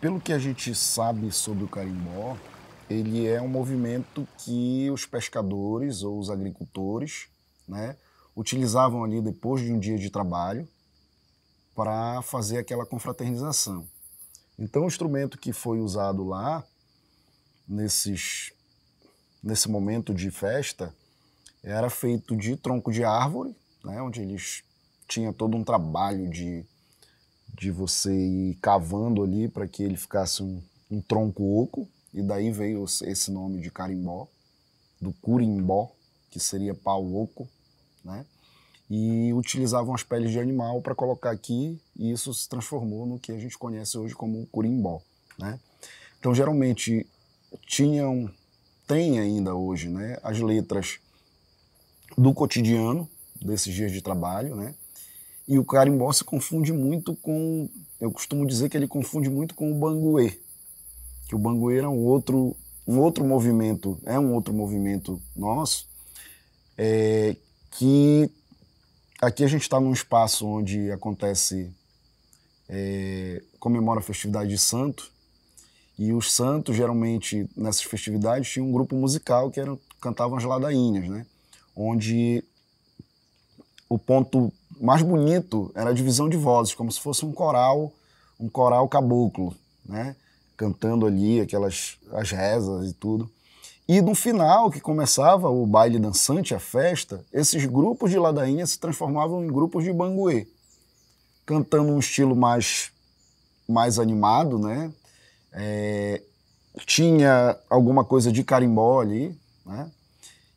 Pelo que a gente sabe sobre o carimbó, ele é um movimento que os pescadores ou os agricultores né, utilizavam ali depois de um dia de trabalho para fazer aquela confraternização. Então, o instrumento que foi usado lá, nesses, nesse momento de festa, era feito de tronco de árvore, né, onde eles tinham todo um trabalho de de você ir cavando ali para que ele ficasse um, um, tronco oco, e daí veio esse nome de carimbó, do curimbó, que seria pau oco, né? E utilizavam as peles de animal para colocar aqui, e isso se transformou no que a gente conhece hoje como curimbó, né? Então, geralmente, tinham, tem ainda hoje, né, as letras do cotidiano, desses dias de trabalho, né? E o carimbó se confunde muito com. Eu costumo dizer que ele confunde muito com o banguê. Que o banguê era um outro, um outro movimento, é um outro movimento nosso, é, que aqui a gente está num espaço onde acontece. É, comemora a festividade de santo, e os santos, geralmente, nessas festividades, tinha um grupo musical que era, cantavam as ladainhas, né? Onde o ponto o mais bonito era a divisão de vozes, como se fosse um coral, um coral caboclo, né? Cantando ali aquelas as rezas e tudo. E no final, que começava o baile dançante, a festa, esses grupos de ladainha se transformavam em grupos de banguê, cantando um estilo mais, mais animado, né? É, tinha alguma coisa de carimbó ali, né?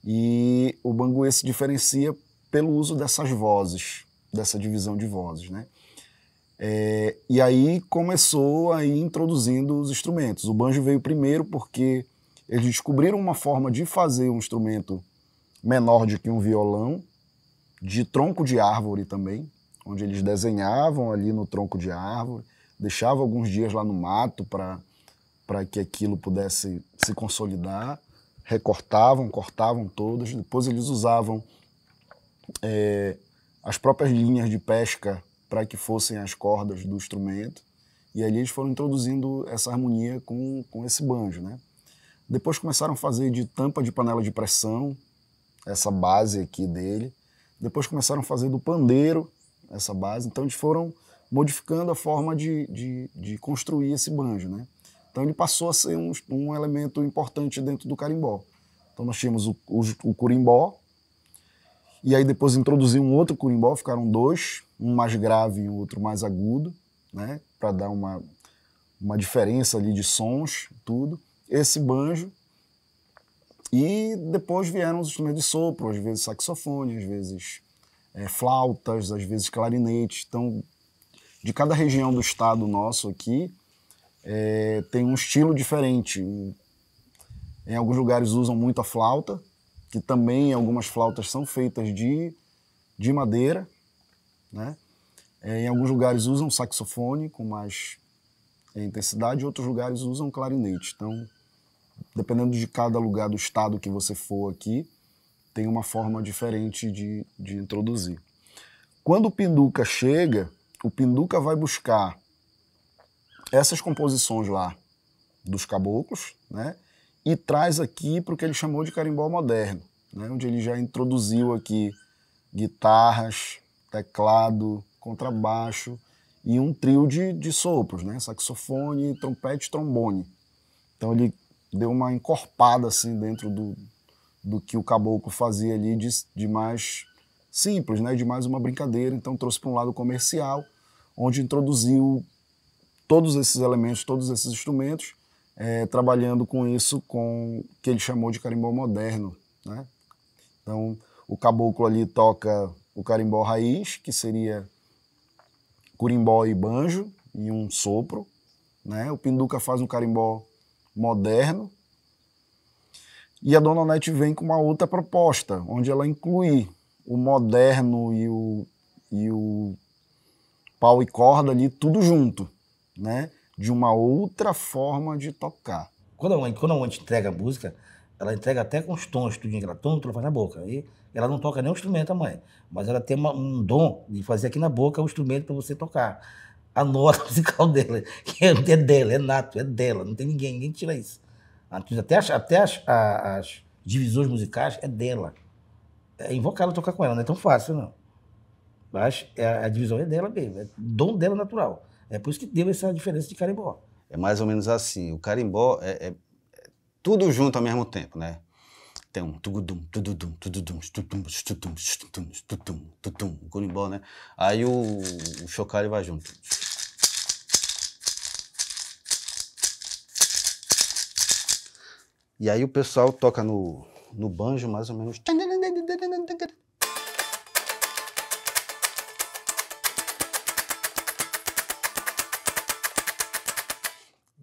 E o banguê se diferencia pelo uso dessas vozes dessa divisão de vozes, né? É, e aí começou aí introduzindo os instrumentos. O banjo veio primeiro porque eles descobriram uma forma de fazer um instrumento menor do que um violão, de tronco de árvore também, onde eles desenhavam ali no tronco de árvore, deixavam alguns dias lá no mato para que aquilo pudesse se consolidar, recortavam, cortavam todos, depois eles usavam é, as próprias linhas de pesca para que fossem as cordas do instrumento. E ali eles foram introduzindo essa harmonia com, com esse banjo, né? Depois começaram a fazer de tampa de panela de pressão, essa base aqui dele. Depois começaram a fazer do pandeiro, essa base. Então eles foram modificando a forma de, de, de construir esse banjo, né? Então ele passou a ser um, um elemento importante dentro do carimbó. Então nós tínhamos o, o, o curimbó, e aí depois introduzi um outro curimbó, ficaram dois, um mais grave e outro mais agudo, né? Para dar uma, uma diferença ali de sons, tudo. Esse banjo. E depois vieram os instrumentos de sopro, às vezes saxofone, às vezes é, flautas, às vezes clarinete. Então, de cada região do estado nosso aqui, é, tem um estilo diferente. Em alguns lugares usam muito a flauta, que também algumas flautas são feitas de, de madeira, né? É, em alguns lugares usam saxofone com mais é, intensidade, em outros lugares usam clarinete. Então, dependendo de cada lugar do estado que você for aqui, tem uma forma diferente de, de introduzir. Quando o Pinduca chega, o Pinduca vai buscar essas composições lá dos caboclos, né? e traz aqui para o que ele chamou de carimbó moderno, né? onde ele já introduziu aqui guitarras, teclado, contrabaixo e um trio de, de sopros, né? saxofone, trompete, trombone. Então ele deu uma encorpada assim dentro do, do que o caboclo fazia ali de, de mais simples, né? de mais uma brincadeira. Então trouxe para um lado comercial, onde introduziu todos esses elementos, todos esses instrumentos é, trabalhando com isso, com que ele chamou de carimbó moderno. Né? Então, o caboclo ali toca o carimbó raiz, que seria curimbó e banjo, e um sopro. Né? O Pinduca faz um carimbó moderno. E a Dona Nete vem com uma outra proposta, onde ela inclui o moderno e o, e o pau e corda ali, tudo junto, né? de uma outra forma de tocar. Quando a mãe, quando a mãe te entrega a música, ela entrega até com os tons, tudo tudo ela faz na boca. E ela não toca nenhum instrumento, a mãe, mas ela tem uma, um dom de fazer aqui na boca o um instrumento para você tocar. A nota musical dela, que é, é dela, é nato, é dela, não tem ninguém, ninguém tira isso. Até as, até as, a, as divisões musicais é dela. É invocada tocar com ela, não é tão fácil, não. Mas a, é, a divisão é dela mesmo, é dom dela natural. É por isso que deu essa diferença de carimbó. É mais ou menos assim. O carimbó é, é, é tudo junto ao mesmo tempo, né? Tem um tugudum, tududum, tududum, tutum, tutum, tutum, tutum, tutum, o carimbó, né? Aí o, o chocalho vai junto. E aí o pessoal toca no, no banjo mais ou menos.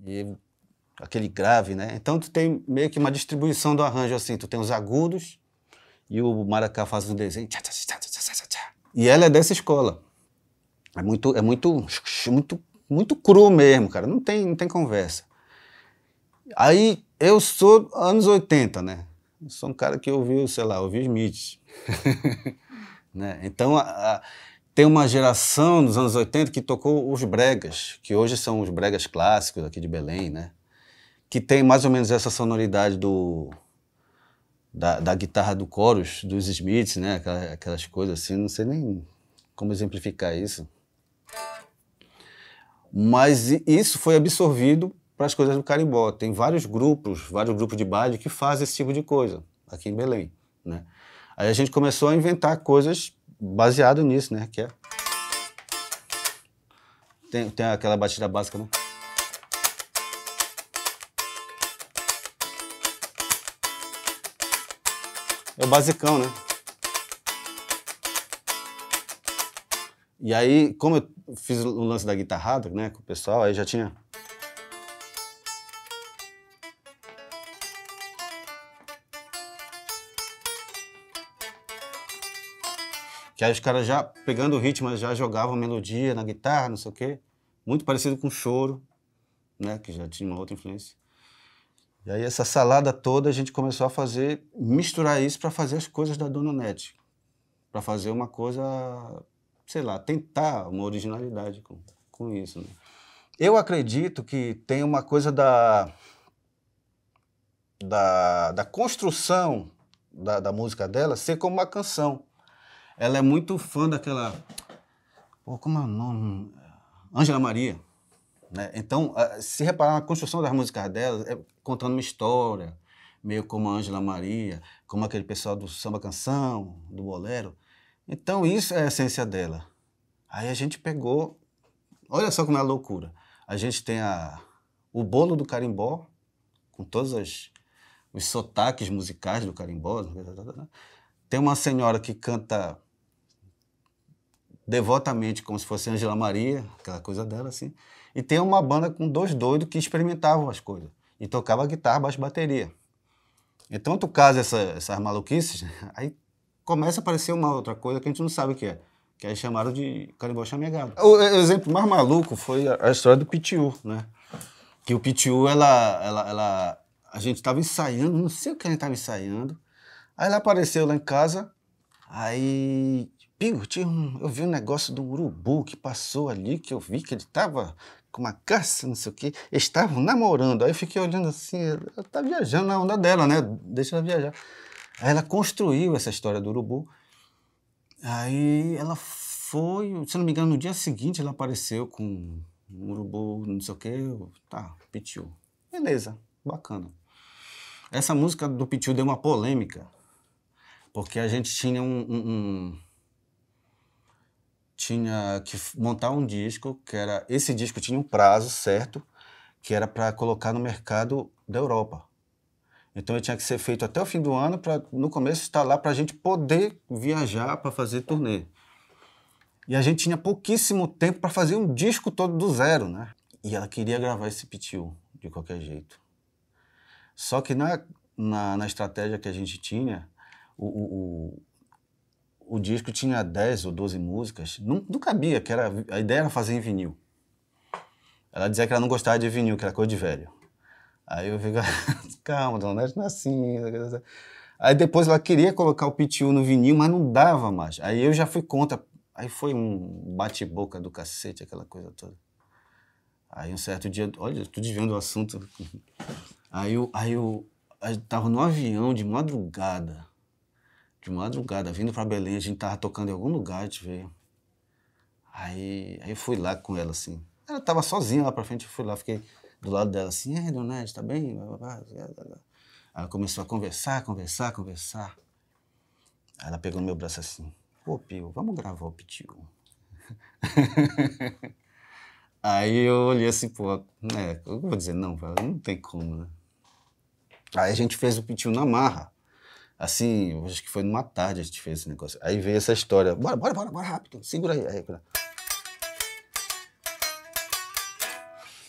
E aquele grave, né? Então tu tem meio que uma distribuição do arranjo assim, tu tem os agudos e o maracá faz um desenho. Tchá, tchá, tchá, e ela é dessa escola. É muito é muito muito muito cru mesmo, cara, não tem não tem conversa. Aí eu sou anos 80, né? Eu sou um cara que ouviu, sei lá, ouviu Smith. né? Então a, a, tem uma geração dos anos 80 que tocou os bregas, que hoje são os bregas clássicos aqui de Belém, né? Que tem mais ou menos essa sonoridade do da, da guitarra do chorus dos Smiths, né? Aquelas, aquelas coisas assim, não sei nem como exemplificar isso. Mas isso foi absorvido para as coisas do carimbó. Tem vários grupos, vários grupos de baile que fazem esse tipo de coisa aqui em Belém, né? Aí a gente começou a inventar coisas baseado nisso, né? Que é... tem, tem aquela batida básica, né? É o basicão, né? E aí, como eu fiz o lance da guitarrada, né, com o pessoal, aí já tinha Que aí os caras já, pegando o ritmo, já jogavam melodia na guitarra, não sei o quê. Muito parecido com choro, né? Que já tinha uma outra influência. E aí essa salada toda a gente começou a fazer, misturar isso para fazer as coisas da Dona Nete. Para fazer uma coisa, sei lá, tentar uma originalidade com, com isso, né? Eu acredito que tem uma coisa da, da, da construção da, da música dela ser como uma canção ela é muito fã daquela. Pô, como é o nome? Ângela Maria. Né? Então, se reparar na construção das músicas dela, é contando uma história, meio como a Ângela Maria, como aquele pessoal do samba canção, do bolero. Então, isso é a essência dela. Aí a gente pegou. Olha só como é a loucura. A gente tem a, o bolo do carimbó, com todos os sotaques musicais do carimbó. Né? Tem uma senhora que canta devotamente, como se fosse Angela Maria, aquela coisa dela assim. E tem uma banda com dois doidos que experimentavam as coisas e tocava guitarra, baixo, bateria. Então tu casa essa, essas maluquices, aí começa a aparecer uma outra coisa que a gente não sabe o que é. Que aí chamaram de canibal chamegado. O exemplo mais maluco foi a história do Pitiu, né? Que o Pitiu, ela, ela, ela, a gente estava ensaiando, não sei o que a gente estava ensaiando. Aí ela apareceu lá em casa, aí arrepio. eu vi um negócio do urubu que passou ali, que eu vi que ele estava com uma caça, não sei o quê. Eles estavam namorando. Aí eu fiquei olhando assim, ela tá viajando na onda dela, né? Deixa ela viajar. Aí ela construiu essa história do urubu. Aí ela foi, se não me engano, no dia seguinte ela apareceu com um urubu, não sei o quê. Tá, pitiu. Beleza, bacana. Essa música do Pitiu deu uma polêmica, porque a gente tinha um, um tinha que montar um disco que era esse disco tinha um prazo certo que era para colocar no mercado da Europa. Então ele tinha que ser feito até o fim do ano para no começo estar lá para a gente poder viajar para fazer turnê. E a gente tinha pouquíssimo tempo para fazer um disco todo do zero, né? E ela queria gravar esse pitiu de qualquer jeito. Só que na, na, na estratégia que a gente tinha, o, o, o disco tinha 10 ou 12 músicas, não, não cabia, que era, a ideia era fazer em vinil. Ela dizia que ela não gostava de vinil, que era coisa de velho. Aí eu fico, calma, Dona Nete, não é, assim, é assim. Aí depois ela queria colocar o PTU no vinil, mas não dava mais. Aí eu já fui contra. Aí foi um bate-boca do cacete, aquela coisa toda. Aí um certo dia, olha, estou desviando o assunto. Aí eu, aí eu, eu tava no avião de madrugada de madrugada, vindo para Belém, a gente tava tocando em algum lugar, a gente Aí, aí eu fui lá com ela, assim. Ela tava sozinha lá pra frente, eu fui lá, fiquei do lado dela, assim, é, Ed tá bem? Ela começou a conversar, conversar, conversar. Aí ela pegou no meu braço assim, pô, Pio, vamos gravar o Pitio. aí eu olhei assim, pô, né, eu vou dizer não, não tem como, né? Aí a gente fez o Pitio na marra. Assim, acho que foi numa tarde a gente fez esse negócio. Aí veio essa história. Bora, bora, bora, bora rápido. Segura aí. aí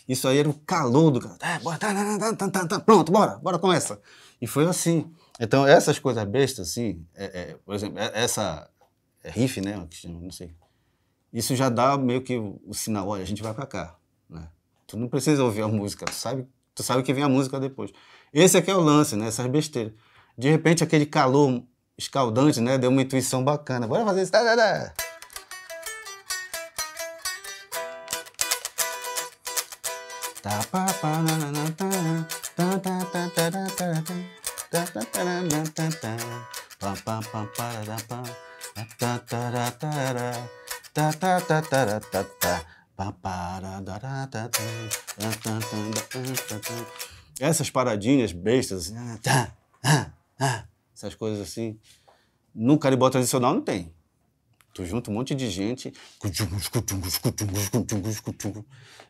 Isso aí era o calor do cara. Tá, tá, tá, pronto, bora, bora, começa. E foi assim. Então, essas coisas bestas, assim, é, é, por exemplo, é, essa é riff, né? Não sei. Isso já dá meio que o sinal, olha, a gente vai pra cá. Né? Tu não precisa ouvir a música, tu sabe, tu sabe que vem a música depois. Esse aqui é o lance, né? Essas besteiras. De repente, aquele calor escaldante, né? Deu uma intuição bacana. Bora fazer isso. Essas paradinhas bestas. Assim, coisas assim. No caribó tradicional não tem. Tu junta um monte de gente.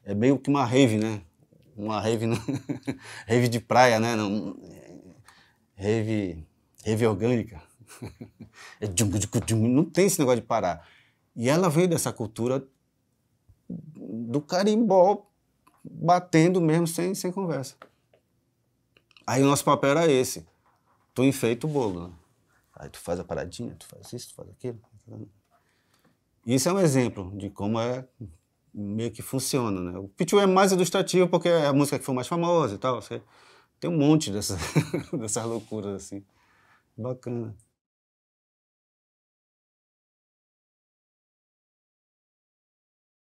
É meio que uma rave, né? Uma rave, né? rave de praia, né? Não... Rave... rave orgânica. É não tem esse negócio de parar. E ela veio dessa cultura do carimbó batendo mesmo sem, sem conversa. Aí o nosso papel era esse tu enfeita o bolo. Né? Aí tu faz a paradinha, tu faz isso, tu faz aquilo. Isso é um exemplo de como é meio que funciona, né? O Pichu é mais ilustrativo porque é a música que foi mais famosa e tal. Você tem um monte dessas, dessas loucuras assim. Bacana.